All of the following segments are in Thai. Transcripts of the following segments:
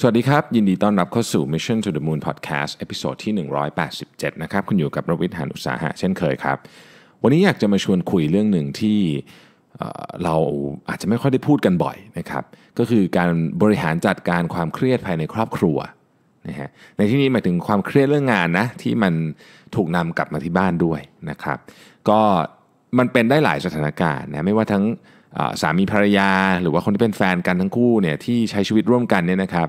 สวัสดีครับ ยินดีต้อนรับเข้าสู่ Mission to the Moon Podcast ตอนิโซที่ 187นะครับคุณอยู่กับประวิทยหานอุตสาหะเช่นเคยครับ วันนี้อยากจะมาชวนคุยเรื่องหนึ่งที่เราอาจจะไม่ค่อยได้พูดกันบ่อยนะครับก็คือการบริหารจัดการความเครียดภายในครอบครัวนะฮะในที่นี้หมายถึงความเครียดเรื่องงานนะที่มันถูกนำกลับมาที่บ้านด้วยนะครับก็มันเป็นได้หลายสถานการณ์นะไม่ว่าทั้งสามีภรรยา หรือว่าคนที่เป็นแฟนกันทั้งคู่เนี่ยที่ใช้ชีวิตร่วมกันเนี่ยนะครับ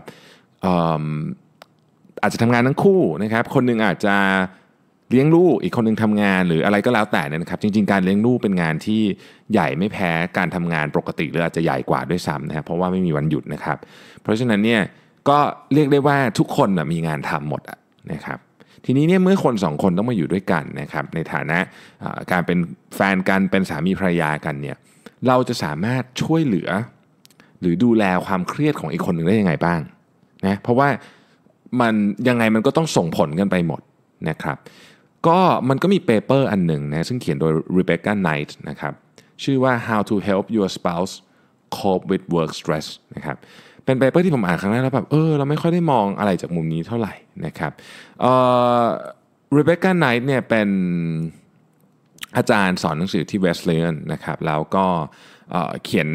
อาจจะทำงานทั้งคู่นะครับ คนนึงอาจจะเลี้ยงลูกอีกคนนึงทำงานหรืออะไรก็แล้วแต่นะครับ จริง ๆการเลี้ยงลูกเป็นงานที่ใหญ่ไม่แพ้การทำงานปกติหรืออาจจะใหญ่กว่าด้วยซ้ำนะครับเพราะว่าไม่มีวันหยุดนะครับ เพราะฉะนั้นเนี่ยก็เรียกได้ว่าทุกคนมีงานทำหมดนะครับทีนี้เนี่ยเมื่อคน 2 คนต้องมาอยู่ด้วยกันนะครับในฐานะการเป็นแฟนกันเป็นสามีภรรยากันเนี่ยเราจะสามารถช่วยเหลือหรือดูแลความเครียดของอีกคนหนึ่งได้ยังไงบ้างนะเพราะว่ามันยังไงมันก็ต้องส่งผลกันไปหมดนะครับก็มันก็มีเปเปอร์อันหนึ่งนะซึ่งเขียนโดย Rebecca Knight นะครับชื่อว่า how to help your spouse cope with work stress นะครับเป็นเปเปอร์ที่ผมอ่านครั้งแรกแล้วแบบเออเราไม่ค่อยได้มองอะไรจากมุมนี้เท่าไหร่นะครับเอ่อ Rebecca Knight เนี่ยเป็นอาจารย์สอนหนังสือที่เวสเลนนะครับแล้วก็เขียน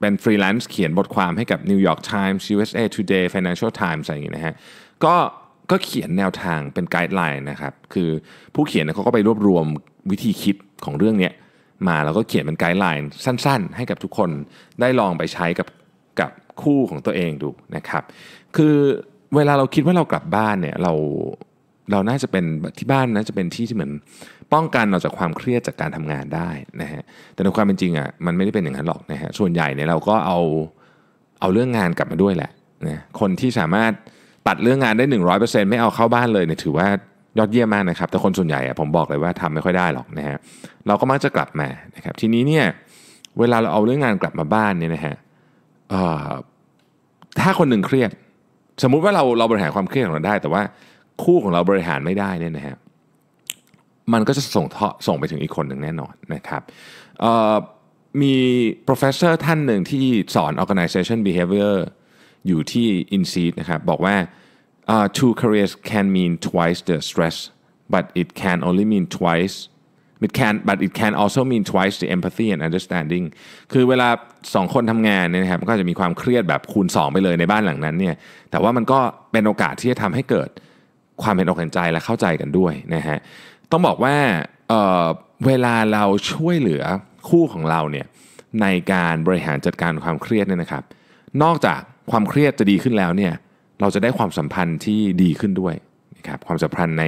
เป็นฟรีแลนซ์ เขียนบทความให้กับ New York Times USA Today Financial Times อะไรอย่างนี้นะฮะก็ก็เขียนแนวทางเป็นไกด์ไลน์นะครับคือผู้เขียนเขาก็ไปรวบรวมวิธีคิดของเรื่องนี้มาแล้วก็เขียนเป็นไกด์ไลน์สั้นๆ ให้กับทุกคนได้ลองไปใช้กับกับคู่ของตัวเองดูนะครับคือเวลาเราคิดว่าเรากลับบ้านเนี่ยเราเราน่าจะเป็นที่บ้านนะจะเป็นที่ที่เหมือนป้องกันเราจากความเครียดจากการทำงานได้นะฮะแต่ในความเป็นจริงอ่ะมันไม่ได้เป็นอย่างนั้นหรอกนะฮะส่วนใหญ่เนี่ยเราก็เอา เอาเรื่องงานกลับมาด้วยแหละนะคนที่สามารถตัดเรื่องงานได้ 100%ไม่เอาเข้าบ้านเลยเนี่ยถือว่ายอดเยี่ยมมากนะครับ แต่คนส่วนใหญ่อ่ะผมบอกเลยว่าทำไม่ค่อยได้หรอกนะฮะเราก็มักจะกลับมานะครับทีนี้เนี่ยเวลาเราเอาเรื่องงานกลับมาบ้านเนี่ยนะฮะถ้าคนหนึ่งเครียดสมมุติว่าเราเราบริหารความเครียดของเราได้ แต่ว่าคู่ของเราบริหารไม่ได้เนี่ยนะฮะ มันก็จะส่งเทาะส่งไปถึงอีกคนหนึ่งแน่นอนนะครับมี professor ท่านหนึ่งที่สอน organization behavior อยู่ที่ INSEAD นะครับบอกว่า uh, two careers can mean twice the stress but it can only mean twice it can but it can also mean twice the empathy and understanding คือเวลาสองคนทำงานเนี่ยนะครับก็จะมีความเครียดแบบคูณ2ไปเลยในบ้านหลังนั้นเนี่ย แต่ว่ามันก็เป็นโอกาสที่จะทำให้เกิดความเป็นอกเห็นใจและเข้าใจกันด้วยนะฮะ ต้องบอกว่าเเวลาเราช่วยเหลือคู่ของเราเนี่ยในการบริหารจัดการความเครียดเนี่ยนะครับ นอกจากความเครียดจะดีขึ้นแล้วเนี่ย เราจะได้ความสัมพันธ์ที่ดีขึ้นด้วยนะครับ ความสัมพันธ์ใน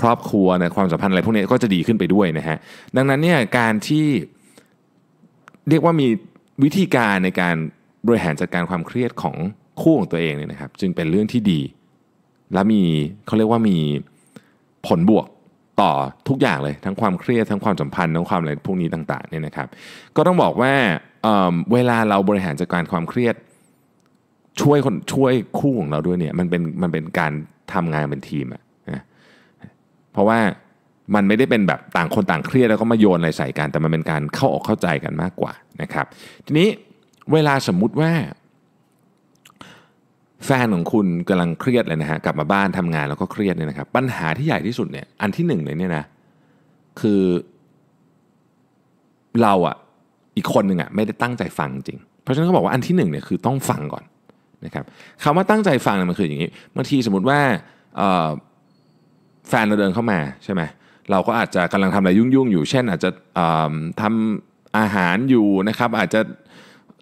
ครอบครัวนะ ความสัมพันธ์อะไรพวกนี้ก็จะดีขึ้นไปด้วยนะฮะ ดังนั้นเนี่ยการที่เรียกว่ามีวิธีการในการบริหารจัดการความเครียดของคู่ของตัวเองเนี่ยนะครับ จึงเป็นเรื่องที่ดีและมีเขาเรียกว่ามีผลบวกต่อทุกอย่างเลยทั้งความเครียดทั้งความสัมพันธ์ทั้งความอะไรพวกนี้ต่างๆเนี่ยนะครับ ก็ต้องบอกว่าเเวลาเราบริหารจัดการความเครียดช่วยคนช่วยคู่ของเราด้วยเนี่ยมันเป็นมันเป็นการทำงานเป็นทีมอะนะเพราะว่ามันไม่ได้เป็นแบบต่างคนต่างเครียดแล้วก็มาโยนอะไรใส่กันแต่มันเป็นการเข้าออกเข้าใจกันมากกว่านะครับ ทีนี้เวลาสมมุติว่าแฟนของคุณกำลังเครียดเลยนะฮะกลับมาบ้านทำงานแล้วก็เครียดเนี่ยนะครับปัญหาที่ใหญ่ที่สุดเนี่ยอันที่หนึ่งเลยเนี่ยนะคือ เราอะอีกคนหนึ่งอะไม่ได้ตั้งใจฟังจริงเพราะฉะนั้นเขาบอกว่าอันที่หนึ่งเนี่ยคือต้องฟังก่อนนะครับคำว่า ตั้งใจฟังเนี่ยมันคืออย่างนี้บางทีสมมติว่าแฟนเราเดินเข้ามาใช่ไหมเราก็อาจจะกำลังทำอะไรยุ่งๆอยู่ เช่น อาจจะทำอาหารอยู่นะครับอาจจะ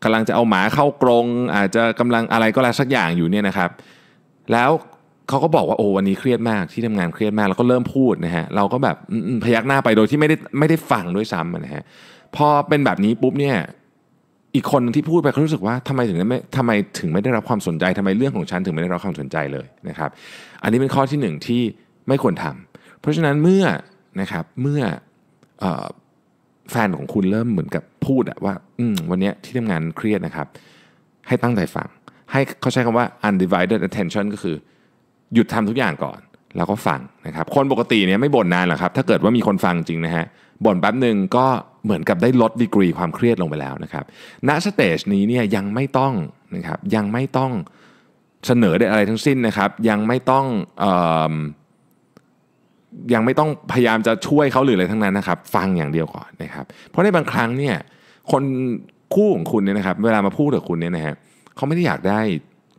กำลังจะเอาหมาเข้ากรงอาจจะกำลังอะไรก็แล้วสักอย่างอยู่เนี่ยนะครับ แล้วเขาก็บอกว่าโอ้วันนี้เครียดมากที่ทำงานเครียดมาก แล้วก็เริ่มพูดนะฮะเราก็แบบพยักหน้าไปโดยที่ไม่ได้ไม่ได้ฟังด้วยซ้ำนะฮะพอเป็นแบบนี้ปุ๊บเนี่ยอีกคนที่พูดไปเขารู้สึกว่าทำไมถึงไม่ทำไมถึงไม่ได้รับความสนใจ ทำไมเรื่องของฉันถึงไม่ได้รับความสนใจเลยนะครับ อันนี้เป็นข้อที่หนึ่งที่ไม่ควรทำเพราะฉะนั้นเมื่อนะครับเมื่ออแฟนของคุณเริ่มเหมือนกับพูดอะว่า อืวันนี้ที่ทำงานเครียดนะครับ ให้ตั้งใจฟัง ให้เขาใช้คำว่า undivided attention ก็คือ หยุดทำทุกอย่างก่อน แล้วก็ฟังนะครับ คนปกติเนี่ยไม่บ่นนานหรอกครับ ถ้าเกิดว่ามีคนฟังจริงนะฮะบ่นแป๊บหนึ่งก็เหมือนกับได้ลดดีกรีความเครียดลงไปแล้วนะครับณสเตจนี้เนี่ยยังไม่ต้องนะครับยังไม่ต้องเสนอได้อะไรทั้งสิ้นนะครับ ยังไม่ต้องอยังไม่ต้องพยายามจะช่วยเขาหรืออะไรทั้งนั้นนะครับฟังอย่างเดียวก่อนนะครับเพราะในบางครั้งเนี่ยคนคู่ของคุณเนี่ยนะครับเวลามาพูดกับคุณเนี่ยนะฮะเขาไม่ได้อยากได้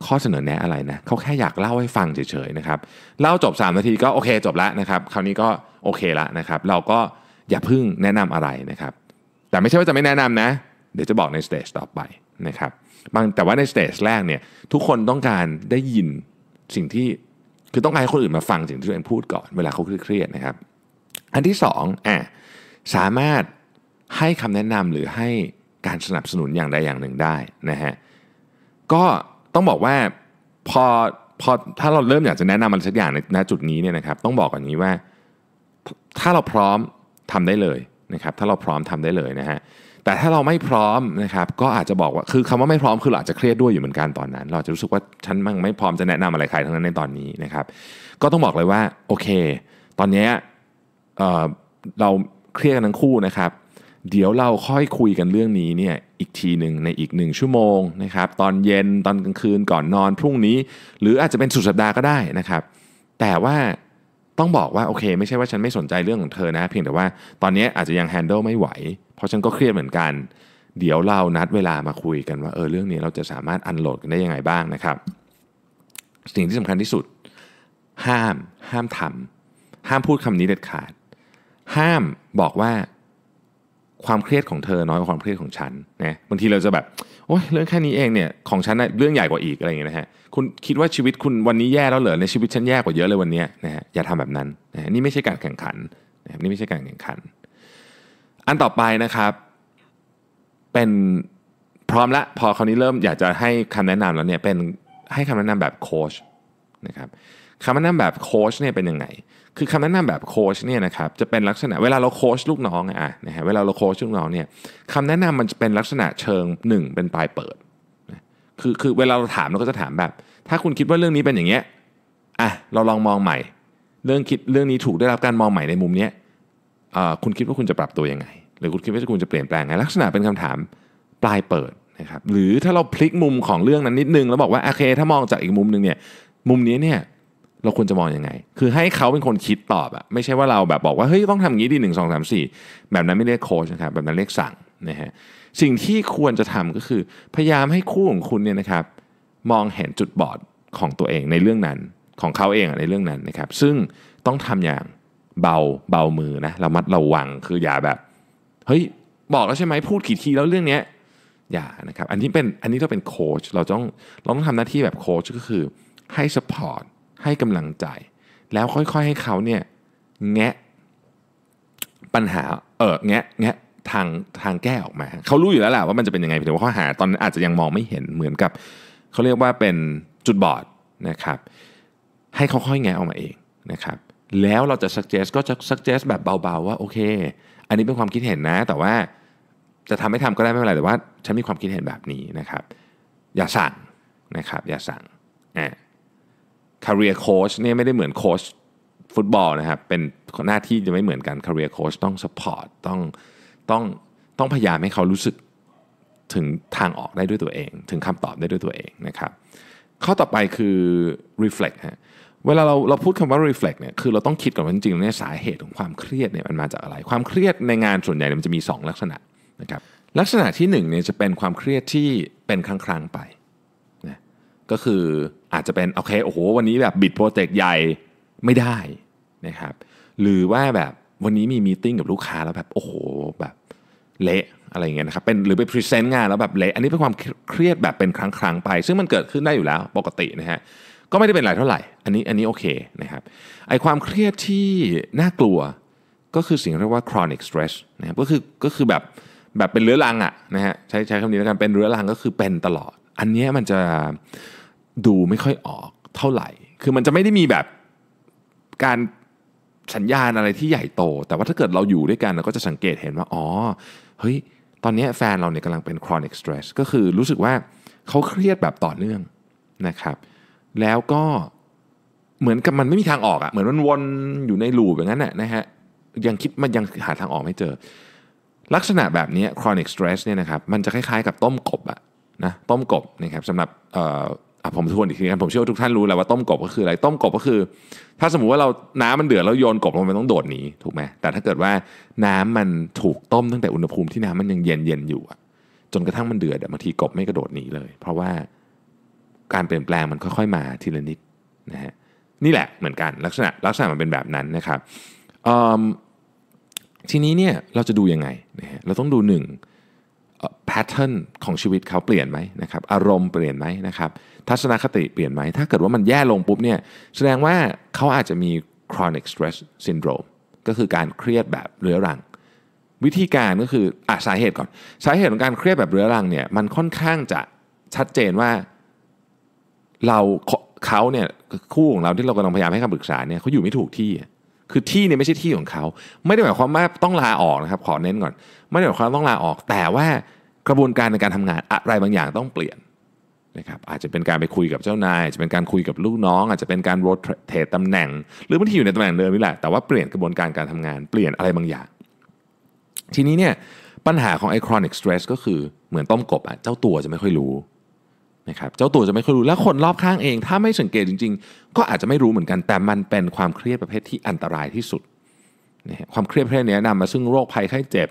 ข้อเสนอแนะอะไรนะเขาแค่อยากเล่าให้ฟังเฉยๆนะครับเล่าจบ 3 นาทีก็โอเค จบแล้วนะครับคราวนี้ก็โอเคละนะครับเราก็อย่าพึ่งแนะนำอะไรนะครับแต่ไม่ใช่ว่าจะไม่แนะนำนะ เดี๋ยวจะบอกในสเตจต่อไปนะครับบางแต่ว่าในสเตจแรกเนี่ยทุกคนต้องการได้ยินสิ่งที่คือต้องการให้คนอื่นมาฟังสิ่งที่ตัวเองพูดก่อนเวลาเขาเครียดนะครับ อันที่สอง่ะสามารถให้คำแนะนำหรือให้การสนับสนุนอย่างใดอย่างหนึ่งได้นะฮะ ก็ต้องบอกว่า พอพอถ้าเราเริ่มอยากจะแนะนำมันสักอย่างในจุดนี้เนี่ยนะครับ ต้องบอกก่อนนี้ว่าถ้าเราพร้อมทำได้เลยนะครับ ถ้าเราพร้อมทำได้เลยนะฮะแต่ถ้าเราไม่พร้อมนะครับก็อาจจะบอกว่าคือคำว่าไม่พร้อมคือเราอาจจะเครียดด้วยอยู่เหมือนกันตอนนั้น เราจะรู้สึกว่าฉันมั่งไม่พร้อมจะแนะนำอะไรใครทั้งนั้นในตอนนี้นะครับก็ต้องบอกเลยว่าโอเค ตอนนี้เเราเครียดกันทั้งคู่นะครับ เดี๋ยวเราค่อยคุยกันเรื่องนี้เนี่ยอีกทีหนึ่งในอีกหนึ่งชั่วโมงนะครับตอนเย็นตอนกลางคืนก่อนนอนพรุ่งนี้ หรืออาจจะเป็นสุดสัปดาห์ก็ได้นะครับ แต่ว่าต้องบอกว่าโอเคไม่ใช่ว่าฉันไม่สนใจเรื่องของเธอนะเพียงแต่ว่า ตอนนี้อาจจะยังแฮนด์ลไม่ไหว เพราะฉันก็เครียดเหมือนกัน เดี๋ยวเรานัดเวลามาคุยกันว่าเออเรื่องนี้เราจะสามารถอันโหลดกันได้ยังไงบ้างนะครับสิ่งที่สำคัญที่สุด ห้ามห้ามทำห้ามพูดคำนี้เด็ดขาดห้ามบอกว่าความเครียดของเธอน้อยกว่าความเครียดของฉันนะบางทีเราจะแบบโอ้ยเรื่องแค่นี้เองเนี่ยของฉันเรื่องใหญ่กว่าอีกอะไรอย่างเงี้ยนะฮะคุณคิดว่าชีวิตคุณวันนี้แย่แล้วเหรอในชีวิตฉันแย่กว่าเยอะเลยวันนี้นะฮะอย่าทำแบบนั้นนะนี่ไม่ใช่การแข่งขันนะนี่ไม่ใช่การแข่งขัน อันต่อไปนะครับ เป็นพร้อมละพอคราวนี้เริ่มอยากจะให้คำแนะนำแล้วเนี่ยเป็นให้คำแนะนำแบบโค้ชนะครับคำแนะนำแบบโค้ชเนี่ยเป็นยังไงคือคำแนะนำแบบโค้ชเนี่ยนะครับจะเป็นลักษณะเวลาเราโค้ชลูกน้องอะนะฮะเวลาเราโค้ชลูกน้องเนี่ยคำแนะนำมันจะเป็นลักษณะเชิงหนึ่งเป็นปลายเปิดคือคือเวลาเราถามเราก็จะถามแบบ ถ้าคุณคิดว่าเรื่องนี้เป็นอย่างเงี้ยอ่ะเราลองมองใหม่ เรื่องคิดเรื่องนี้ถูกได้รับการมองใหม่ในมุมเนี้ยคุณคิดว่าคุณจะปรับตัวยังไงหรือคุณคิดว่าคุณจะเปลี่ยนแปลงไงลักษณะเป็นคำถามปลายเปิดนะครับหรือถ้าเราพลิกมุมของเรื่องนั้นนิดนึงแล้วบอกว่าโอเค ถ้ามองจากอีกมุมหนึ่งเนี่ยมุมนี้เนี่ยเราควรจะมองอยังไง คือให้เขาเป็นคนคิดตอบอะไม่ใช่ว่าเราแบบบอกว่าเฮ้ยต้องทำอย่างนี้ดีหนึ่งสองสามสี่แบบนั้นไม่เรียกโค้ชนะครับ แบบนั้นเรียกสั่งนะฮะ สิ่งที่ควรจะทำก็คือ พยายามให้คู่ของคุณเนี่ยนะครับมองเห็นจุดบอดของตัวเองในเรื่องนั้นของเขาเองในเรื่องนั้นนะครับ ซึ่งต้องทำอย่างเบาเบามือนะเรามัดระวัง คืออย่าแบบเฮ้ยบอกแล้วใช่ไหมพูดกี่ทีแล้วเรื่องเนี้ยอย่านะครับ อันนี้เป็นอันนี้้องเป็นโค้ชเราต้องเราต้องทำหน้าที่แบบโค้ชก็คือให้สปอร์ตให้กำลังใจ แล้วค่อยๆให้เขาเนี่ยแงะปัญหาเออแงะแงะทางทางแก้ออกมาเขารู้อยู่แล้วแหละว่ามันจะเป็นยังไงแต่ว่าข้อหา ตอนนั้นอาจจะยังมองไม่เห็นเหมือนกับเขาเรียกว่าเป็นจุดบอดนะครับ ให้เขาค่อยแงะออกมาเองนะครับแล้วเราจะ suggest ก็จะ suggest แบบเบาๆว่าโอเค อันนี้เป็นความคิดเห็นนะ แต่ว่าจะทำไม่ทำก็ได้ไม่เป็นไรแต่ว่าฉันมีความคิดเห็นแบบนี้นะครับ อย่าสั่งนะครับ อย่าสั่งอ่า career coach เนี่ยไม่ได้เหมือนโค้ชฟุตบอลนะครับเป็นหน้าที่จะไม่เหมือนกัน career coach ต้อง support ต้องต้องต้องพยายามให้เขารู้สึกถึงทางออกได้ด้วยตัวเอง ถึงคำตอบได้ด้วยตัวเองนะครับข้อต่อไปคือ reflect ฮะเวลาเราเราพูดคำว่า reflect เนี่ยคือเราต้องคิดก่อนว่าจริงๆเนี่ยสาเหตุของความเครียดเนี่ยมันมาจากอะไร ความเครียดในงานส่วนใหญ่มันจะมี 2 ลักษณะนะครับลักษณะที่1เนี่ยจะเป็นความเครียดที่เป็นครั้งๆไปนะก็คืออาจจะเป็นโอเคโอ้โหวันนี้แบบบิดโปรเจกต์ใหญ่ไม่ได้นะครับหรือว่าแบบวันนี้มีมีติ้งกับลูกค้าแล้วแบบโอ้โหแบบเละอะไรเงี้ยนะครับเป็นหรือไปพรีเซนต์งานแล้วแบบเละอันนี้เป็นความเครียดแบบเป็นครั้งครั้งไป ซึ่งมันเกิดขึ้นได้อยู่แล้วปกตินะฮะก็ไม่ได้เป็นไรเท่าไหร่อันนี้อันนี้โอเคนะครับไอความเครียดที่น่ากลัวก็คือสิ่งเรียกว่า chronic stress นะครับก็คือก็คือแบบแบบเป็นเรื้อรังอะนะฮะใช้ใช้คำนี้แล้วกันเป็นเรื้อรังก็คือเป็นตลอด อันนี้มันจะดูไม่ค่อยออกเท่าไหร่ คือมันจะไม่ได้มีแบบการสัญญาณอะไรที่ใหญ่โต แต่ว่าถ้าเกิดเราอยู่ด้วยกันเราก็จะสังเกตเห็นว่า อ๋อ เฮ้ย ตอนนี้แฟนเราเนี่ยกำลังเป็น chronic stress ก็คือรู้สึกว่าเขาเครียดแบบต่อเนื่องนะครับ แล้วก็เหมือนกับมันไม่มีทางออกอะ่ะ เหมือนมันวนอยู่ในลูปอย่างนั้นหละนะฮะ ยังคิดมันยังหาทางออกไม่เจอ ลักษณะแบบนี้ chronic stress เนี่ยนะครับ มันจะคล้าย ๆ กับต้มกบอะนะ ต้มกบนะครับสำหรับผมทวนอีกทีนะผมเชื่อว่าทุกท่านรู้แล้วว่าต้มกบก็คืออะไร ต้มกบก็คือ ถ้าสมมติว่าเราน้ำมันเดือดแล้วโยนกบลงไปต้องโดดหนีถูกไหมแต่ถ้าเกิดว่าน้ำมันถูกต้มตั้งแต่อุณหภูมิที่น้ำมันยังเย็นเย็นอยู่จนกระทั่งมันเดือดบางทีกบไม่กระโดดหนีเลย เพราะว่าการเปลี่ยนแปลงมันค่อยๆมาทีละนิดนะฮะนี่แหละเหมือนกัน ลักษณะลักษณะมันเป็นแบบนั้นนะครับทีนี้เนี่ยเราจะดูยังไงนะฮะเราต้องดูหนึ่งแพทเทิร์นของชีวิตเขาเปลี่ยนไหมนะครับอารมณ์เปลี่ยนไหมนะครับทัศนคติเปลี่ยนไหม ถ้าเกิดว่ามันแย่ลงปุ๊บเนี่ยแสดงว่าเขาอาจจะมี chronic stress syndrome ก็คือการเครียดแบบเรื้อรัง วิธีการก็คืออ่ะสาเหตุก่อนสาเหตุของการเครียดแบบเรื้อรังเนี่ยมันค่อนข้างจะชัดเจนว่า เราเขาเนี่ยคู่ของเราที่เรากำลังพยายามให้คำปรึกษาเนี่ยเขาอยู่ไม่ถูกที่ คือที่เนี่ยไม่ใช่ที่ของเขา ไม่ได้หมายความว่าต้องลาออกนะครับขอเน้นก่อน ไม่ได้หมายความต้องลาออกแต่ว่ากระบวนการในการทำงานอะไรบางอย่างต้องเปลี่ยนนะครับอาจจะเป็นการไปคุยกับเจ้านายจะเป็นการคุยกับลูกน้อง อาจจะเป็นการโรเทตตำแหน่ง หรือบางทีอยู่ในตำแหน่งเดิมนี่แหละ แต่ว่าเปลี่ยนกระบวนการการทำงานเปลี่ยนอะไรบางอย่างทีนี้เนี่ยปัญหาของไอครอนิกสตรสก็คือเหมือนต้มกบอะเจ้าตัวจะไม่ค่อยรู้นะครับเจ้าตัวจะไม่ค่อยรู้แล้วคนรอบข้างเอง ถ้าไม่สังเกตจริง ๆ ก็อาจจะไม่รู้เหมือนกันแต่มันเป็นความเครียดประเภทที่อันตรายที่สุด ความเครียดประเภทนี้นำมาซึ่งโรคภัยไข้เจ็บ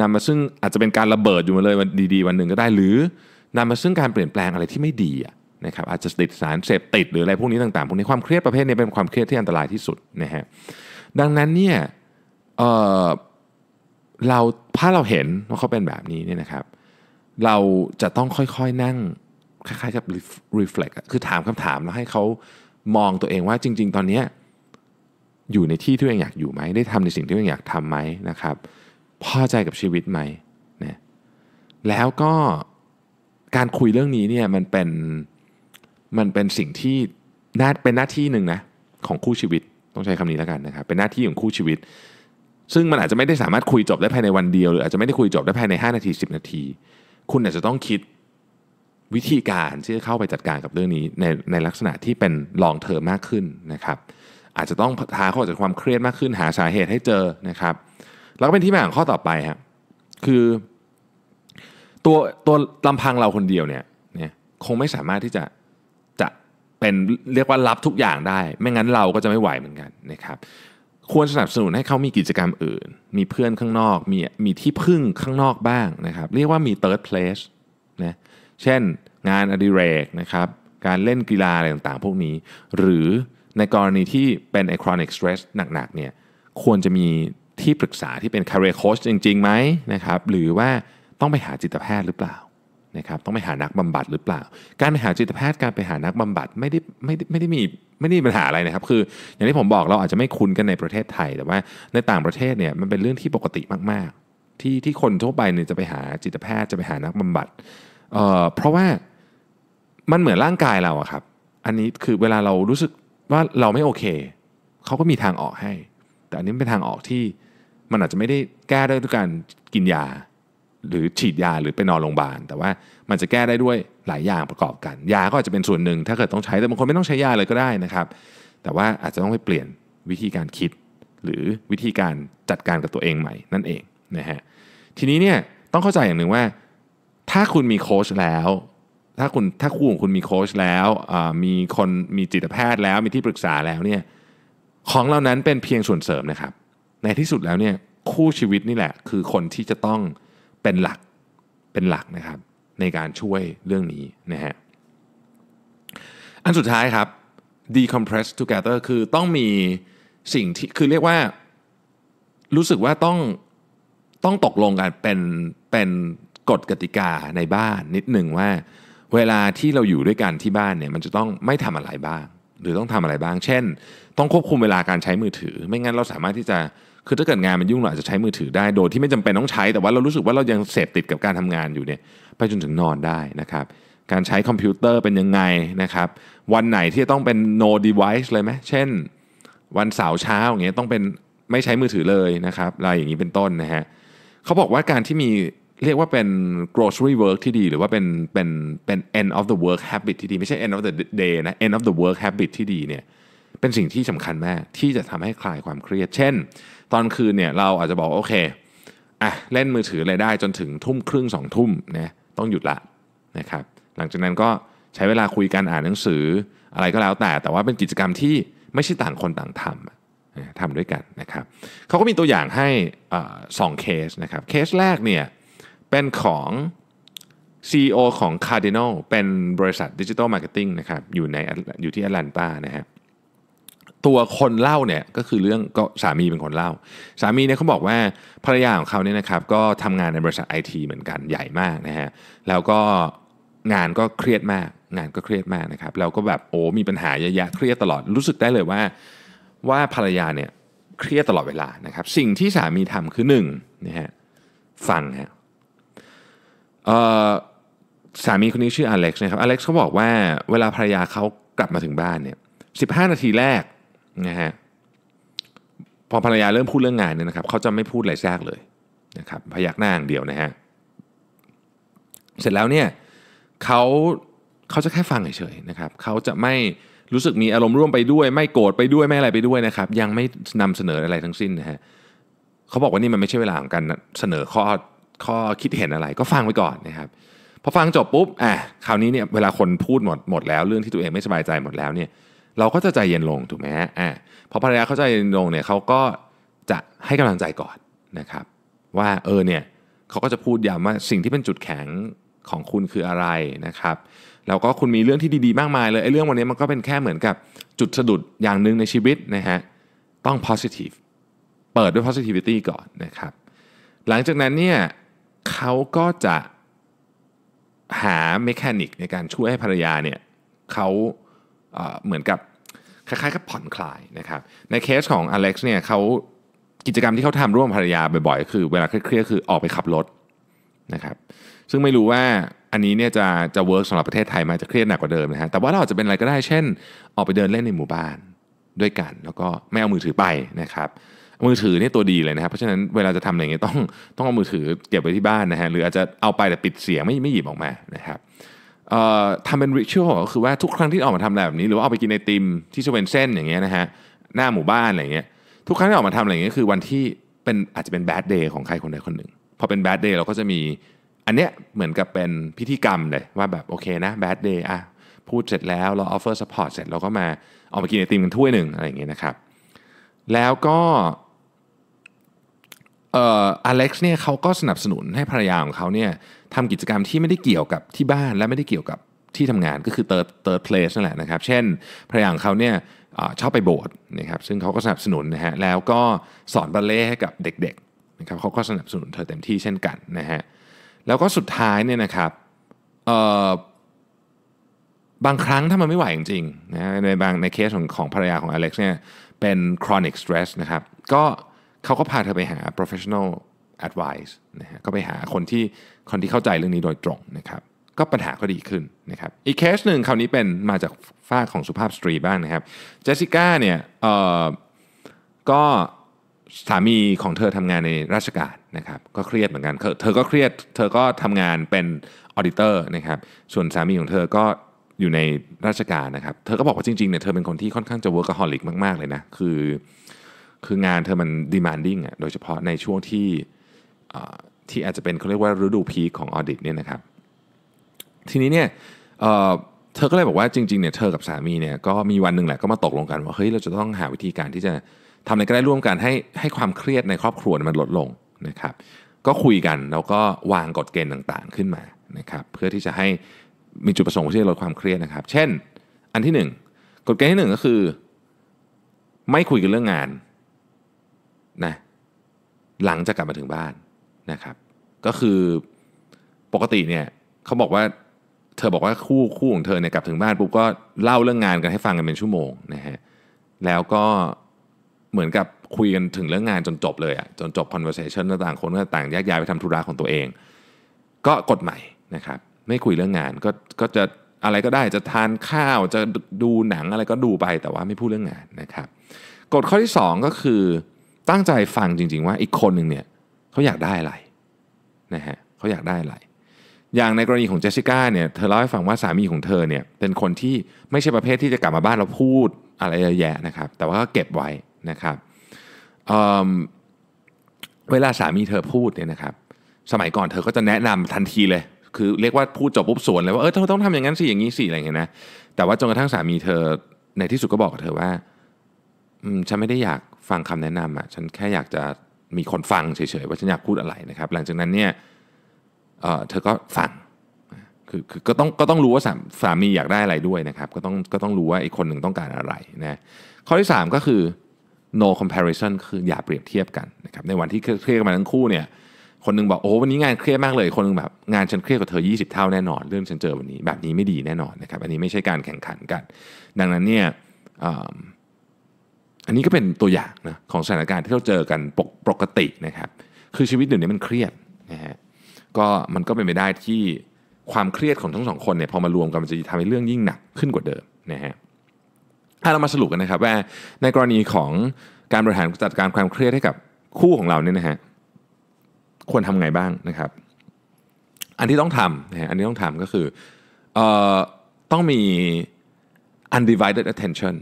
นำมาซึ่งอาจจะเป็นการระเบิดอยู่มาเลยดี ๆ วันหนึ่งก็ได้หรือนำมาซึ่งการเปลี่ยนแปลงอะไรที่ไม่ดีนะครับ อาจจะติดสารเสพติดหรืออะไรพวกนี้ต่างๆพวกนี้ความเครียดประเภทนี้เป็นความเครียดที่อันตรายที่สุดนะฮะดังนั้นเนี่ยเเราถ้าเราเห็นว่าเขาเป็นแบบนี้เนี่ยนะครับ เราจะต้องค่อยๆ นั่งคล้ายๆกับ reflect คือถามคำถาม แล้วให้เขามองตัวเองว่าจริงๆตอนนี้อยู่ในที่ที่ตัวเองอยากอยู่ไหมได้ทำในสิ่งที่ตัวเองอยากทำไหมนะครับพอใจกับชีวิตไหมนะแล้วก็การคุยเรื่องนี้เนี่ยมันเป็นมันเป็นสิ่งที่น่าเป็นหน้าที่หนึ่งนะของคู่ชีวิตต้องใช้คำนี้แล้วกันนะครับ เป็นหน้าที่ของคู่ชีวิต ซึ่งมันอาจจะไม่ได้สามารถคุยจบได้ภายในวันเดียวหรืออาจจะไม่ได้คุยจบได้ภายใน5นาที10นาที คุณอาจจะต้องคิดวิธีการที่จะเข้าไปจัดการกับเรื่องนี้ในในลักษณะที่เป็นลองเทอมมากขึ้นนะครับ อาจจะต้องหาข้อจากความเครียดมากขึ้นหาสาเหตุให้เจอนะครับแล้วก็เป็นที่มาของข้อต่อไปฮะคือตัวตัวลำพังเราคนเดียวเนี่ยเนี่ยคงไม่สามารถที่จะจะเป็นเรียกว่ารับทุกอย่างได้ ไม่งั้นเราก็จะไม่ไหวเหมือนกันนะครับ ควรสนับสนุนให้เขามีกิจกรรมอื่น มีเพื่อนข้างนอก มีมีที่พึ่งข้างนอกบ้างนะครับ เรียกว่ามี third place นะ เช่นงานอดิเรกนะครับ การเล่นกีฬาอะไรต่างๆ พวกนี้ หรือในกรณีที่เป็นไอ chronic stress หนักๆเนี่ย ควรจะมีที่ปรึกษาที่เป็น career coach จริงๆไหมนะครับ หรือว่าต้องไปหาจิตแพทย์หรือเปล่านะครับ ต้องไปหานักบำบัดหรือเปล่า การไปหาจิตแพทย์ การไปหานักบำบัดไม่ได้ไม่ได้ไม่ได้มีไม่ได้มีปัญหาอะไรนะครับ คืออย่างที่ผมบอกเราอาจจะไม่คุ้นกันในประเทศไทย แต่ว่าในต่างประเทศเนี่ยมันเป็นเรื่องที่ปกติมากๆ ที่ที่คนทั่วไปเนี่ยจะไปหาจิตแพทย์ จะไปหานักบำบัดเอ่อเพราะว่ามันเหมือนร่างกายเราอะครับ อันนี้คือเวลาเรารู้สึกว่าเราไม่โอเค เขาก็มีทางออกให้ แต่อันนี้เป็นทางออกที่มันอาจจะไม่ได้แก้ได้ด้วยการกินยาหรือฉีดยาหรือไปนอนโรงพยาบาลแต่ว่ามันจะแก้ได้ด้วยหลายอย่างประกอบกัน ยาก็อาจจะเป็นส่วนหนึ่งถ้าเกิดต้องใช้แต่บางคนไม่ต้องใช้ยาเลยก็ได้นะครับ แต่ว่าอาจจะต้องไปเปลี่ยนวิธีการคิดหรือวิธีการจัดการกับตัวเองใหม่ นั่นเองนะฮะทีนี้เนี่ยต้องเข้าใจอย่างหนึ่งว่า ถ้าคุณมีโค้ชแล้ว ถ้าคุณถ้าคู่ของคุณมีโค้ชแล้วมีคนมีจิตแพทย์แล้ว มีที่ปรึกษาแล้วเนี่ยของเหล่านั้นเป็นเพียงส่วนเสริมนะครับในที่สุดแล้วเนี่ยคู่ชีวิตนี่แหละคือคนที่จะต้องเป็นหลัก เป็นหลักนะครับในการช่วยเรื่องนี้นะฮะ อันสุดท้ายครับ decompress together คือต้องมีสิ่งที่ คือเรียกว่า รู้สึกว่าต้อง ต้องตกลงกันเป็น เป็นกฎกติกาในบ้านนิดหนึ่งว่าเวลาที่เราอยู่ด้วยกันที่บ้านเนี่ย มันจะต้องไม่ทำอะไรบ้าง หรือต้องทำอะไรบ้าง เช่น ต้องควบคุมเวลาการใช้มือถือ ไม่งั้นเราสามารถที่จะคือถ้าเกิดงานมันยุ่งเราอาจจะใช้มือถือได้ โดยที่ไม่จำเป็นต้องใช้ แต่ว่าเรารู้สึกว่าเรายังเสพติดกับการทำงานอยู่เนี่ยไปจนถึงนอนได้นะครับ การใช้คอมพิวเตอร์เป็นยังไงนะครับ วันไหนที่ต้องเป็น no device เลยไหมเช่น วันเสาร์เช้าอย่างเงี้ยต้องเป็นไม่ใช้มือถือเลยนะครับอะไรอย่างนี้เป็นต้นนะฮะเขาบอกว่าการที่มีเรียกว่าเป็น grocery work ที่ดี หรือว่าเป็นเป็นเป็น end of the work habit ที่ดีไม่ใช่ end of the day นะ end of the work habit ที่ดีเนี่ยเป็นสิ่งที่สำคัญมากที่จะทำให้คลายความเครียดเช่นตอนคืนเนี่ยเราอาจจะบอกโอเคอ่ะเล่นมือถืออะไรได้จนถึงทุ่มครึ่งสองทุ่มนะต้องหยุดละนะครับหลังจากนั้นก็ใช้เวลาคุยกันอ่านหนังสืออะไรก็แล้วแต่แต่ว่าเป็นกิจกรรมที่ไม่ใช่ต่างคนต่างทำทำด้วยกันนะครับเขาก็มีตัวอย่างให้สองเคสนะครับเคสแรกเนี่ยเป็นของ CEO ของ Cardinal เป็นบริษัทดิจิทัลมาร์เก็ตติ้งนะครับอยู่ในอยู่ที่แอตแลนตานะครับตัวคนเล่าเนี่ยก็คือเรื่องก็สามีเป็นคนเล่า สามีเนี่ยเขาบอกว่าภรรยาของเขาเนี่ยนะครับก็ทำงานในบริษัทไอทีเหมือนกันใหญ่มากนะฮะแล้วก็งานก็เครียดมาก งานก็เครียดมากนะครับแล้วก็แบบโอ้มีปัญหาเยอะแยะเครียดตลอดรู้สึกได้เลยว่า ว่าภรรยาเนี่ยเครียดตลอดเวลานะครับสิ่งที่สามีทำคือหนึ่งนะฮะฟังฮะสามีคนนี้ชื่ออเล็กซ์นะครับอเล็กซ์เขาบอกว่าเวลาภรรยาเขากลับมาถึงบ้านเนี่ย15 นาทีแรกนะฮะพอภรรยาเริ่มพูดเรื่องงานเนี่ยนะครับเขาจะไม่พูดอะไรแทรกเลยนะครับพยักหน้าอย่างเดียวนะฮะเสร็จแล้วเนี่ยเขาเขาจะแค่ฟังเฉยๆนะครับเขาจะไม่รู้สึกมีอารมณ์ร่วมไปด้วย ไม่โกรธไปด้วยไม่อะไรไปด้วยนะครับยังไม่นำเสนออะไรทั้งสิ้นนะฮะเขาบอกว่านี่มันไม่ใช่เวลาของการเสนอข้อข้อคิดเห็นอะไร ก็ฟังไว้ก่อนนะครับพอฟังจบปุ๊บอ่ะคราวนี้เนี่ยเวลาคนพูดหมดหมดแล้ว เรื่องที่ตัวเองไม่สบายใจหมดแล้วเนี่ยเราก็จะใจเย็นลง ถูกไหมฮะอ่าพอภรรยาเขาใจเย็นลงเนี่ยเขาก็จะให้กำลังใจก่อนนะครับ ว่าเออเนี่ยเขาก็จะพูดย้ำว่า สิ่งที่เป็นจุดแข็งของคุณคืออะไรนะครับแล้วก็คุณมีเรื่องที่ดีๆมากมายเลยไอ้เรื่องวันนี้มันก็เป็นแค่เหมือนกับจุดสะดุดอย่างหนึ่งในชีวิตนะฮะต้อง positive เปิดด้วย positivity ก่อนนะครับ หลังจากนั้นเนี่ยเขาก็จะหาเมคานิกในการช่วยให้ภรรยาเนี่ยเขาเหมือนกับ คล้ายๆกับผ่อนคลายนะครับ ในเคสของอเล็กซ์เนี่ยเขากิจกรรมที่เขาทำร่วมภรรยาบ่อยๆ คือเวลาเครียดๆ คือออกไปขับรถนะครับ ซึ่งไม่รู้ว่าอันนี้เนี่ยจะจะเวิร์กสำหรับประเทศไทยไหมจะเครียดหนักกว่าเดิมนะฮะแต่ว่าเราอาจจะเป็นอะไรก็ได้เช่น ออกไปเดินเล่นในหมู่บ้านด้วยกัน แล้วก็ไม่เอามือถือไปนะครับมือถือเนี่ยตัวดีเลยนะครับเพราะฉะนั้นเวลาจะทำอะไรเงี้ยต้องต้องเอามือถือเก็บไว้ที่บ้านนะฮะหรืออาจจะเอาไปแต่ปิดเสียงไม่ไม่หยิบออกมานะครับทำเป็นริชวลก็คือว่า ทุกครั้งที่ออกมาทำแบบนี้ หรือว่าเอาไปกินไอติมที่ชเวนเซ่นอย่างเงี้ยนะฮะหน้าหมู่บ้านอะไรเงี้ยทุกครั้งที่ออกมาทำอะไรเงี้ยคือวันที่เป็นอาจจะเป็นแบดเดย์ของใครคนใดคนหนึ่งพอเป็นแบดเดย์เราก็จะมีอันเนี้ยเหมือนกับเป็นพิธีกรรมเลยว่าแบบโอเคนะแบดเดย์อ่ะพูดเสร็จแล้วเราออฟเฟอร์สปอร์ตเสร็จ เราก็มาออกมากินไอติมกันถ้วยหนึ่งอะไรอย่างเงี้ยนะครับแล้วก็เอ่ออเล็กซ์เนี่ยเขาก็สนับสนุนให้ภรรยาของเขาเนี่ยทำกิจกรรมที่ไม่ได้เกี่ยวกับที่บ้าน และไม่ได้เกี่ยวกับที่ทำงานก็คือเติร์ดเติร์ดเพลสนั่นแหละนะครับ เช่นภรรยาของเขาเนี่ยชอบไปโบสถ์นะครับซึ่งเขาก็สนับสนุนนะฮะแล้วก็สอนบัลเล่ให้กับเด็กๆนะครับเขาก็สนับสนุนเธอเต็มที่เช่นกันนะฮะแล้วก็สุดท้ายเนี่ยนะครับบางครั้งถ้ามันไม่ไหวจริงๆนะในบางในเคสของของภรรยาของอเล็กซ์เนี่ยเป็น chronic stress นะครับก็เขาก็พาเธอไปหา professional advice นะฮะก็ไปหาคนที่คนที่เข้าใจเรื่องนี้โดยตรงนะครับ ก็ปัญหาก็ดีขึ้นนะครับ อีกเคสหนึ่งคราวนี้เป็นมาจากฝ้าของสุภาพสตรีบ้างนะครับ เจสสิก้าเนี่ย เอ่อ ก็สามีของเธอทำงานในราชการนะครับ ก็เครียดเหมือนกัน เธอก็เครียดเธอก็ทำงานเป็นออเดเตอร์นะครับ ส่วนสามีของเธอก็อยู่ในราชการนะครับ เธอก็บอกว่าจริงๆ เนี่ย เธอเป็นคนที่ค่อนข้างจะ workaholic มากๆ เลยนะ คือ คืองานเธอมัน demanding อ่ะโดยเฉพาะในช่วงที่ที่อาจจะเป็นเขาเรียกว่าฤดูพีคของออดิตเนี่ยนะครับทีนี้เนี่ยเธอก็เลยบอกว่าจริง ๆเนี่ยเธอกับสามีเนี่ยก็มีวันหนึ่งแหละก็มาตกลงกันว่าเฮ้ยเราจะต้องหาวิธีการที่จะทำอะไรก็ได้ร่วมกันให้ให้ความเครียดในครอบครัวมันลดลงนะครับ ก็คุยกัน แล้วก็วางกฎเกณฑ์ต่างๆขึ้นมานะครับเพื่อที่จะให้มีจุดประสงค์ที่จะลดความเครียดนะครับเช่นอันที่ 1กฎเกณฑ์ที่1ก็คือไม่คุยกันเรื่องงานนะหลังจะกลับมาถึงบ้านนะครับก็คือปกติเนี่ยเขาบอกว่าเธอบอกว่าคู่คู่ของเธอเนี่ยกลับถึงบ้านปุ๊บก็เล่าเรื่องงานกันให้ฟังกันเป็นชั่วโมงนะฮะแล้วก็เหมือนกับคุยกันถึงเรื่องงานจนจบเลยอะจนจบ conversation ต่างคนก็ต่างแยกย้ายไปทำธุระของตัวเอง ก็กฎใหม่นะครับไม่คุยเรื่องงานก็ก็จะอะไรก็ได้จะทานข้าวจะดูหนังอะไรก็ดูไปแต่ว่าไม่พูดเรื่องงานนะครับกฎข้อที่2ก็คือ ตั้งใจฟังจริงๆ ว่าอีกคนหนึ่งเนี่ยเขาอยากได้อะไรนะฮะเขาอยากได้อะไร อย่างในกรณีของเจสสิก้าเนี่ยเธอเล่าให้ฟังว่าสามีของเธอเนี่ย เป็นคนที่ไม่ใช่ประเภทที่จะกลับมาบ้านแล้วพูดอะไรเยอะแยะนะครับ แต่ว่าก็เก็บไว้นะครับเเวลาสามีเธอพูดเนี่ยนะครับ สมัยก่อนเธอก็จะแนะนำทันทีเลย คือเรียกว่าพูดจบปุ๊บสวนเลยว่าเออเธอต้องทำอย่างนั้นสิอย่างนี้สิอะไรอย่างเงี้ยนะแต่ว่าจนกระทั่งสามีเธอในที่สุดก็บอกกับเธอว่าฉันไม่ได้อยากฟังคำแนะนำอ่ะ ฉันแค่อยากจะมีคนฟังเฉยๆ ว่าฉันอยากพูดอะไรนะครับหลังจากนั้นเนี่ยเเธอก็ฟังคือคือก็ต้องก็ต้องรู้ว่าสามสามีอยากได้อะไรด้วยนะครับก็ต้องก็ต้องรู้ว่าอีกคนหนึ่งต้องการอะไรนะข้อที่ 3 ก็คือ no comparison คืออย่าเปรียบเทียบกันนะครับในวันที่เครียดมาทั้งคู่เนี่ยคนนึงบอกโอ้วันนี้งานเครียดมากเลยคนนึงแบบงานฉันเครียดกว่าเธอ20 เท่าแน่นอนเรื่องฉันเจอวันนี้แบบนี้ไม่ดีแน่นอนนะครับอันนี้ไม่ใช่การแข่งขันกัน ดังนั้นเนี่ยอันนี้ก็เป็นตัวอย่างนะของสถานการณ์ที่เราเจอกันปกปกตินะครับคือชีวิตเดี๋ยวนี้มันเครียดนะฮะก็มันก็เป็นไปได้ที่ความเครียดของทั้งสองคนเนี่ยพอมารวมกันมันจะทำให้เรื่องยิ่งหนักขึ้นกว่าเดิมนะฮะถ้าเรามาสรุปกันนะครับว่าในกรณีของการบริหารจัดการความเครียดให้กับคู่ของเราเนี่ยนะฮะควรทำไงบ้างนะครับอันที่ต้องทำนะฮะอันที่ต้องทำก็คือเอ่อต้องมี undivided attention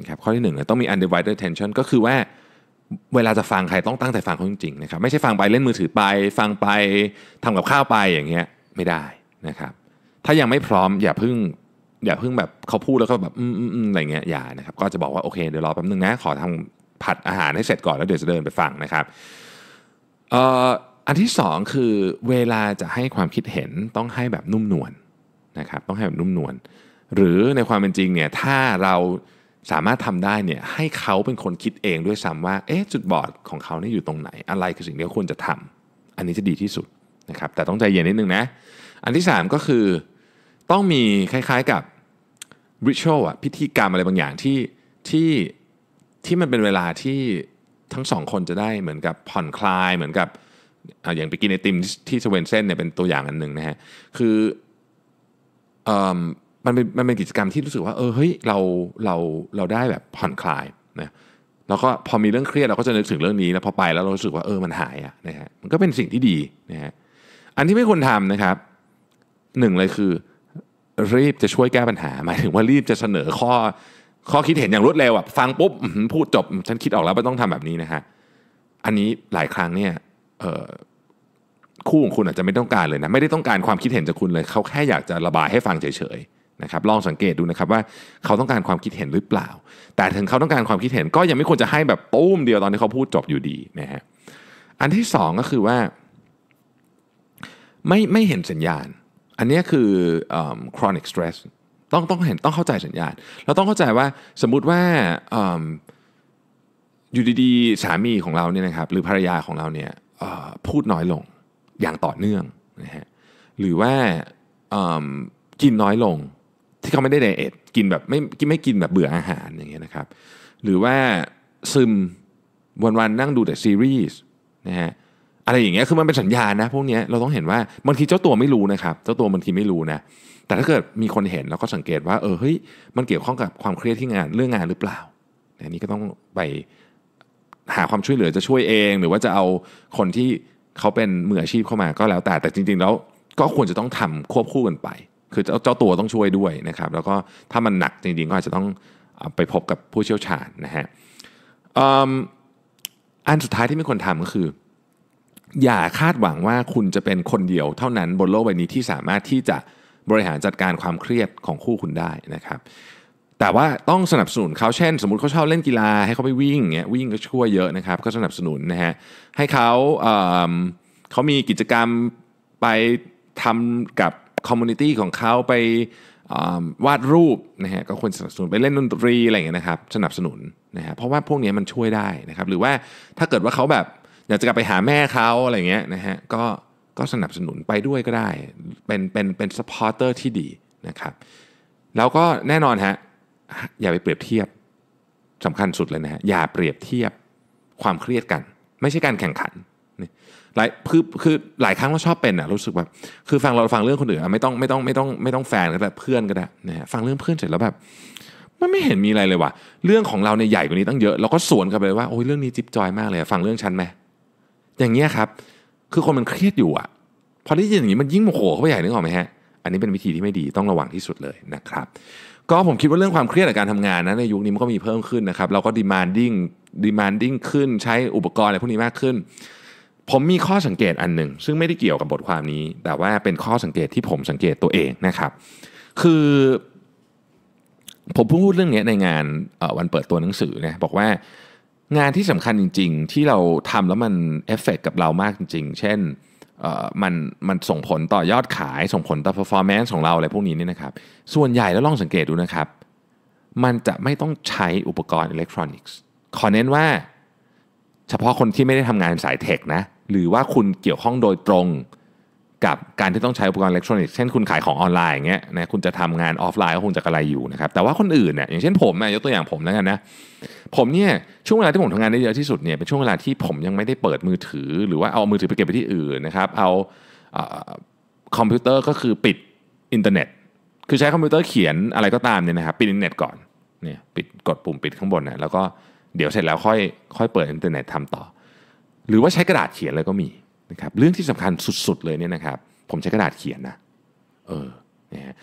นะครับข้อที่หนึ่งต้องมี undivided attention ก็คือว่าเวลาจะฟังใครต้องตั้งใจฟังเขาจริงๆนะครับไม่ใช่ฟังไปเล่นมือถือไปฟังไป ทำกับข้าวไปอย่างเงี้ยไม่ได้นะครับ ถ้ายังไม่พร้อมอย่าเพิ่งอย่าเพิ่งแบบเขาพูดแล้วก็แบบอืมอืมอะไรเงี้ยอย่านะครับก็จะบอกว่า โอเคเดี๋ยวรอแป๊บนึงนะขอทำผัดอาหารให้เสร็จก่อนแล้วเดี๋ยวจะเดินไปฟังนะครับอันที่ 2 คือ เวลาจะให้ความคิดเห็นต้องให้แบบนุ่มนวลนนะครับต้องให้แบบนุ่มนวลหรือในความเป็นจริงเนี่ยถ้าเราสามารถทำได้เนี่ยให้เขาเป็นคนคิดเองด้วยซ้ำว่าเอ๊ะจุดบอดของเขาเนี่ยอยู่ตรงไหนอะไรคือสิ่งที่ควรจะทำ อันนี้จะดีที่สุดนะครับแต่ต้องใจเย็นนิดนึงนะ อันที่ 3 ก็คือต้องมีคล้ายๆกับริชวลอะพิธีกรรมอะไรบางอย่างที่ที่ที่มันเป็นเวลาที่ทั้งสองคนจะได้เหมือนกับผ่อนคลายเหมือนกับอย่างไปกินไอติมที่สเวนเซนเนี่ยเป็นตัวอย่างอันหนึ่งนะฮะคือมันเป็นมันเป็นกิจกรรมที่รู้สึกว่า เออเฮ้ยเราเราเราได้แบบผ่อนคลายนะแล้วก็พอมีเรื่องเครียดเราก็จะนึกถึงเรื่องนี้แล้วพอไปแล้วเรารู้สึกว่าเออมันหายอะนะฮะมันก็เป็นสิ่งที่ดีนะฮะอันที่ไม่ควรทำนะครับหนึ่งเลยคือ รีบจะช่วยแก้ปัญหาหมายถึงว่ารีบจะเสนอข้อ ข้อคิดเห็นอย่างรวดเร็วอะฟังปุ๊บพูดจบ ฉันคิดออกแล้วว่าต้องทำแบบนี้นะฮะอันนี้หลายครั้งเนี่ยคู่ของคุณอาจจะไม่ต้องการเลยนะไม่ได้ต้องการความคิดเห็นจากคุณเลยเขาแค่อยากจะระบายให้ฟังเฉยนะครับลองสังเกตดูนะครับว่าเขาต้องการความคิดเห็นหรือเปล่า แต่ถึงเขาต้องการความคิดเห็นก็ยังไม่ควรจะให้แบบตุ้มเดียวตอนที่เขาพูดจบอยู่ดีนะฮะอันที่ 2 ก็คือว่าไม่ไม่เห็นสัญญาณอันนี้คือ chronic stress ต้องต้องเห็นต้องเข้าใจสัญญาณเราต้องเข้าใจว่าสมมุติว่าอยู่ดีๆ สามีของเราเนี่ยนะครับหรือภรรยาของเราเนี่ยพูดน้อยลงอย่างต่อเนื่องนะฮะหรือว่ากินน้อยลงที่เขาไม่ได้ไดเอทกินแบบไม่กินไม่กินแบบเบื่ออาหารอย่างเงี้ยนะครับ หรือว่าซึมวันวันนั่งดูแต่ซีรีส์นะฮะอะไรอย่างเงี้ยคือมันเป็นสัญญาณนะพวกเนี้ยเราต้องเห็นว่าบางทีเจ้าตัวไม่รู้นะครับ เจ้าตัวบางทีไม่รู้นะ แต่ถ้าเกิดมีคนเห็นเราก็สังเกตว่า เออเฮ้ยมันเกี่ยวข้องกับความเครียดที่งานเรื่องงานหรือเปล่าอันนี้ก็ต้องไปหาความช่วยเหลือจะช่วยเอง หรือว่าจะเอาคนที่เขาเป็นมืออาชีพเข้ามา ก็แล้วแต่แต่จริงๆแล้วก็ควรจะต้องทำควบคู่กันไปคือเจ้าตัวต้องช่วยด้วยนะครับแล้วก็ถ้ามันหนักจริงๆ ก็อาจจะต้องไปพบกับผู้เชี่ยวชาญนะฮะอันสุดท้ายที่ไม่ควรทำก็คือ อย่าคาดหวังว่าคุณจะเป็นคนเดียวเท่านั้นบนโลกใบนี้ที่สามารถที่จะบริหารจัดการความเครียดของคู่คุณได้นะครับแต่ว่าต้องสนับสนุนเขาเช่นสมมติเขาชอบเล่นกีฬาให้เขาไปวิ่งเงี้ยวิ่งก็ช่วยเยอะนะครับก็สนับสนุนนะฮะให้เขาเเขามีกิจกรรมไปทำกับคอมมูนิตี้ของเขาไปวาดรูปนะฮะก็ควรสนับสนุนไปเล่นดนตรีอะไรอย่างเงี้ยนะครับ สนับสนุนนะฮะเพราะว่าพวกนี้มันช่วยได้นะครับ หรือว่าถ้าเกิดว่าเขาแบบอยากจะกลับไปหาแม่เขาอะไรเงี้ยนะฮะก็ก็สนับสนุนไปด้วยก็ได้เป็นเป็นเป็นสปอร์เตอร์ที่ดีนะครับแล้วก็แน่นอนฮะอย่าไปเปรียบเทียบสำคัญสุดเลยนะฮะอย่าเปรียบเทียบความเครียดกันไม่ใช่การแข่งขันหลายคือคือหลายครั้งเราชอบเป็นอะรู้สึกแบบคือฟังเราฟังเรื่องคนอื่นอะไม่ต้องไม่ต้องไม่ต้องไม่ต้องแฟนก็ได้เพื่อนก็ได้นะฮะฟังเรื่องเพื่อนเสร็จแล้วแบบมันไม่เห็นมีอะไรเลยว่ะเรื่องของเราเนี่ยใหญ่กว่านี้ตั้งเยอะเราก็สวนกันไปว่าโอ้ยเรื่องนี้จิ๊บจอยมากเลยฟังเรื่องฉันไหมอย่างเงี้ยครับ คือคนมันเครียดอยู่อะพอได้ยินอย่างนี้มันยิ่งโมโหเข้าไปใหญ่นึกออกไหมฮะอันนี้เป็นวิธีที่ไม่ดีต้องระวังที่สุดเลยนะครับ ก็ผมคิดว่าเรื่องความเครียดในการทำงานนะในยุคนี้มันก็มีเพิ่มขึ้นนะครับเราก็ demanding demanding ขึ้นใช้อุปกรณ์อะไรพวกนี้มากขึ้นผมมีข้อสังเกตอันหนึ่งซึ่งไม่ได้เกี่ยวกับบทความนี้ แต่ว่าเป็นข้อสังเกตที่ผมสังเกตตัวเองนะครับ คือ ผมพูดเรื่องนี้ในงานวันเปิดตัวหนังสือนะบอกว่างานที่สำคัญจริงๆ ที่เราทำแล้วมันเอฟเฟกกับเรามากจริงๆ เช่นมันมันส่งผลต่อยอดขาย ส่งผลต่อเอร์ฟอร์แมนซ์ของเราอะไรพวกนี้นี่นะครับ ส่วนใหญ่แล้วลองสังเกตดูนะครับ มันจะไม่ต้องใช้อุปกรณ์อิเล็กทรอนิกส์ขอเน้นว่าเฉพาะคนที่ไม่ได้ทำงานสายเทคนะหรือว่าคุณเกี่ยวข้องโดยตรงกับการที่ต้องใช้อุปกรณ์อิเล็กทรอนิกส์เช่นคุณขายของออนไลน์อย่างเงี้ยนะคุณจะทำงานออฟไลน์ก็คงจะกระไรอยู่นะครับแต่ว่าคนอื่นเนี่ยอย่างเช่นผมนะยกตัวอย่างผมแล้วกันนะผมเนี่ยช่วงเวลาที่ผมทำงานได้เยอะที่สุดเนี่ยเป็นช่วงเวลาที่ผมยังไม่ได้เปิดมือถือหรือว่าเอามือถือไปเก็บไปที่อื่นนะครับเอาคอมพิวเตอร์ก็คือปิดอินเทอร์เน็ตคือใช้คอมพิวเตอร์เขียนอะไรก็ตามเนี่ยนะครับปิดอินเทอร์เน็ตก่อนเนี่ยปิดกดปุ่มปิดข้างบนนะแล้วก็เดี๋ยวเสร็จแล้วค่อยค่อยเปิดอินเทอร์เน็ตทาต่อหรือว่าใช้กระดาษเขียนเลยก็มีนะครับเรื่องที่สำคัญสุดๆ เลยเนี่ยนะครับผมใช้กระดาษเขียนนะ เออนะ่ย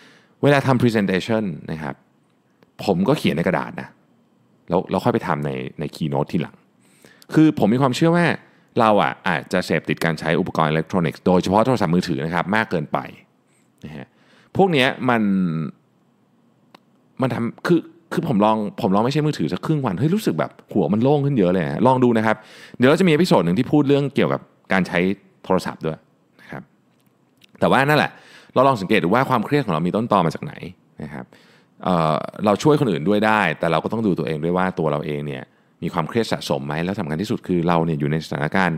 เวลาทำ presentation นะครับ ผมก็เขียนในกระดาษนะแล้วเราค่อยไปทำในใน keynote ทีหลัง คือผมมีความเชื่อว่า เราอ่ะอาจจะเสพติดการใช้อุปกรณ์อิเล็กทรอนิกส์โดยเฉพาะโทรศัพท์มือถือนะครับมากเกินไปนะฮะพวกนี้มันมันทำคือคือผมลองผมลองไม่ใช่มือถือสักครึ่งวันเฮ้ยรู้สึกแบบหัวมันโล่งขึ้นเยอะเลยลองดูนะครับเดี๋ยวเราจะมีอพิโซดหนึ่งที่พูดเรื่องเกี่ยวกับการใช้โทรศัพท์ด้วยนะครับแต่ว่านั่นแหละเราลองสังเกตดูว่าความเครียดของเรามีต้นตอมาจากไหนนะครับเเราช่วยคนอื่นด้วยได้ แต่เราก็ต้องดูตัวเองด้วยว่าตัวเราเองเนี่ยมีความเครียดสะสมไหมแล้วสำคัญที่สุดคือเราเนี่ยอยู่ในสถานการณ์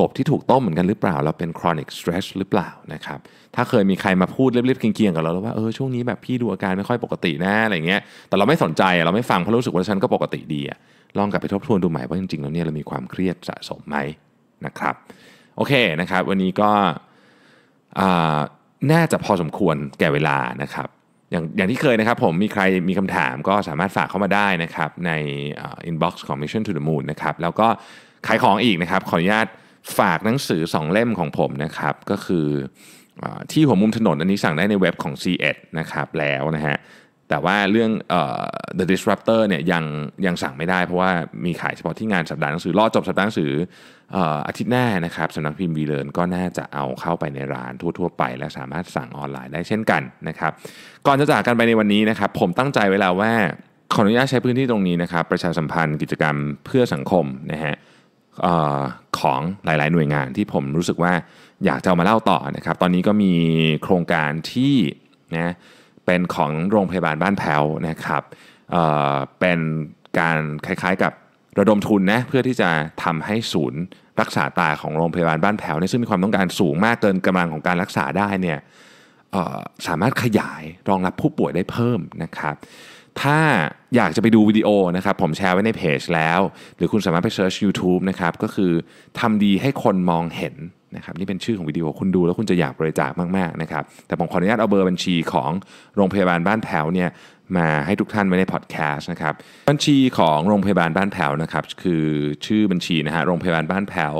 กบที่ถูกต้มเหมือนกันหรือเปล่าเราเป็น chronic stress หรือเปล่านะครับ ถ้าเคยมีใครมาพูดเรียบๆเกียงๆกับเราแล้วว่า เออ ช่วงนี้แบบพี่ดูอาการไม่ค่อยปกตินะอะไรเงี้ย แต่เราไม่สนใจ เราไม่ฟังเพราะรู้สึกว่าฉันก็ปกติดี ลองกลับไปทบทวนดูใหม่ว่าจริงๆแล้วเนี่ยเรามีความเครียดสะสมไหมนะครับ โอเคนะครับวันนี้ก็น่าจะพอสมควรแก่เวลานะครับอย่างอย่างที่เคยนะครับผม มีใครมีคำถามก็สามารถฝากเข้ามาได้นะครับในอินบ็อกซ์ของ Mission to the Moon นะครับ แล้วก็ขายของอีกนะครับ ขออนุญาตฝากหนังสือสองเล่มของผมนะครับ ก็คือ ที่หัวมุมถนนอันนี้สั่งได้ในเว็บของ C1 นะครับแล้วนะฮะแต่ว่าเรื่องอ The Disruptor เนี่ยยังยังสั่งไม่ได้เพราะว่ามีขายเฉพาะที่งานสัปดาห์หนังสือรอจบสัปดาห์หนังสืออาทิตย์หน้านะครับสำนักพิมพ์วีเลินก็น่าจะเอาเข้าไปในร้านทั่วๆ ไป และสามารถสั่งออนไลน์ได้เช่นกันนะครับ ก่อนจะจากกันไปในวันนี้นะครับ ผมตั้งใจไว้แล้วว่าขออนุญาตใช้พื้นที่ตรงนี้นะครับ ประชาสัมพันธ์กิจกรรมเพื่อสังคมนะฮะอของหลายๆ หน่วยงานที่ผมรู้สึกว่าอยากจะามาเล่าต่อนะครับตอนนี้ก็มีโครงการที่นะเป็นของโรงพยาบาลบ้านแพ้วนะครับเเป็นการคล้าย ๆกับระดมทุนนะเพื่อที่จะทำให้ศูนย์รักษาตาของโรงพยาบาลบ้านแพ้วนซึ่งมีความต้องการสูงมากเกินกำลังของการรักษาได้เนี่ยสามารถขยายรองรับผู้ป่วยได้เพิ่มนะครับถ้าอยากจะไปดูวิดีโอนะครับผมแชร์ไว้ในเพจแล้ว หรือคุณสามารถไปเชิร์ช u t u b e นะครับก็คือทำดีให้คนมองเห็นนะครับนี่เป็นชื่อของวิดีโอคุณดู แล้วคุณจะอยากบริจาคมากๆนะครับแต่ผมขออนุญาตเอาเบอร์บัญชีของโรงพยาบาลบ้านแถวเนี่ยมาให้ทุกท่านไว้ในพอดแคสต์นะครับบัญชีของโรงพยาบาลบ้านแถวนะครับคือชื่อบัญชีนะฮะโรงพยาบาลบ้านแถว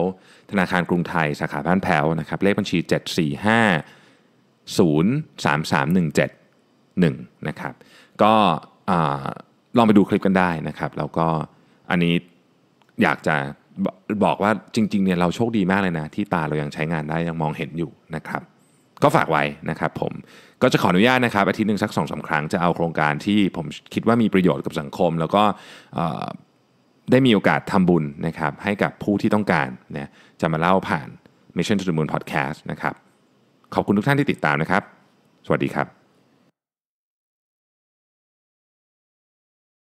ธนาคารกรุงไทยสาขาบ้านแถวนะครับเลขบัญชี745 03317 1นะครับก็ลองไปดูคลิปกันได้นะครับ แล้วก็อันนี้อยากจะบอกว่าจริงๆเนี่ยเราโชคดีมากเลยนะ ที่ตาเรายังใช้งานได้ยังมองเห็นอยู่นะครับ ก็ฝากไว้นะครับผมก็จะขออนุญาตนะครับ อาทิตย์หนึ่งสักสองสาครั้งจะเอาโครงการที่ผมคิดว่ามีประโยชน์กับสังคม แล้วก็ได้มีโอกาสทำบุญนะครับ ให้กับผู้ที่ต้องการเนี่ยจะมาเล่าผ่าน Mission to the Moon Podcast นะครับ ขอบคุณทุกท่านที่ติดตามนะครับ สวัสดีครับ